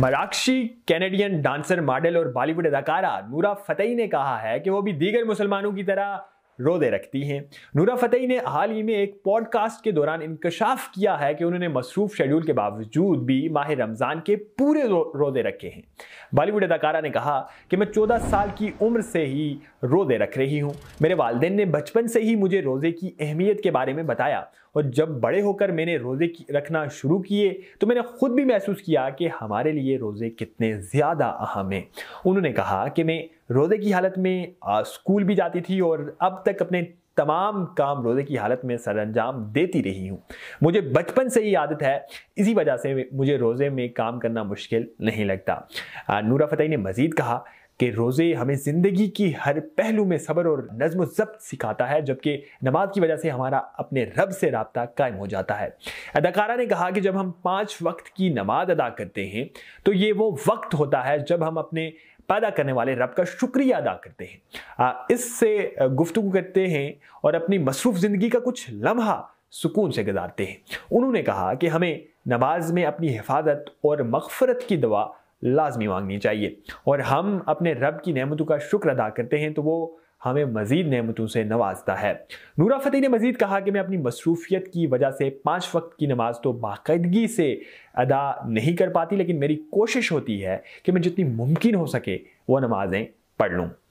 मराक्षी Canadian dancer model और बॉलीवुड अदाकारा नूरा फतेही ने कहा है कि वो भी दीगर मुसलमानों की तरह रोदे रखती हैं नूरा फतेही ने हाल ही में एक पॉडकास्ट के दौरान इंकशाफ किया है कि उन्होंने मसरूफ शेड्यूल के बावजूद भी माह रमज़ान के पूरे रो, रोदे रखे हैं बॉलीवुड अदाकारा ने कहा कि मैं चौदह साल की उम्र से ही रोदे रख रही हूँ मेरे वालदेन ने बचपन से ही मुझे रोज़े की अहमियत के बारे में बताया और जब बड़े होकर मैंने रोज़े रखना शुरू किए तो मैंने खुद भी महसूस किया कि हमारे लिए रोज़े कितने ज़्यादा अहम हैं उन्होंने कहा कि मैं रोज़े की हालत में स्कूल भी जाती थी और अब तक अपने तमाम काम रोज़े की हालत में सर अंजाम देती रही हूँ मुझे बचपन से ही आदत है इसी वजह से मुझे रोज़े में काम करना मुश्किल नहीं लगता नूरा फतेही ने मज़ीद कहा कि रोज़े हमें ज़िंदगी की हर पहलू में सब्र और नज़म ज़ब्त सिखाता है जबकि नमाज की वजह से हमारा अपने रब से रबता कायम हो जाता है अदाकारा ने कहा कि जब हम पाँच वक्त की नमाज अदा करते हैं तो ये वो वक्त होता है जब हम अपने पैदा करने वाले रब का शुक्रिया अदा करते हैं इससे गुफ्तु करते हैं और अपनी मसरूफ़ ज़िंदगी का कुछ लम्हा सुकून से गुजारते हैं उन्होंने कहा कि हमें नमाज में अपनी हिफाजत और मगफरत की दवा लाजमी मांगनी चाहिए और हम अपने रब की नमतों का शुक्र अदा करते हैं तो वो हमें मजीद नमतों से नवाजता है नूरा फतेह ने मजीद कहा कि मैं अपनी मसरूफियत की वजह से पाँच वक्त की नमाज तो बाकायदगी से अदा नहीं कर पाती लेकिन मेरी कोशिश होती है कि मैं जितनी मुमकिन हो सके वह नमाज़ें पढ़ लूँ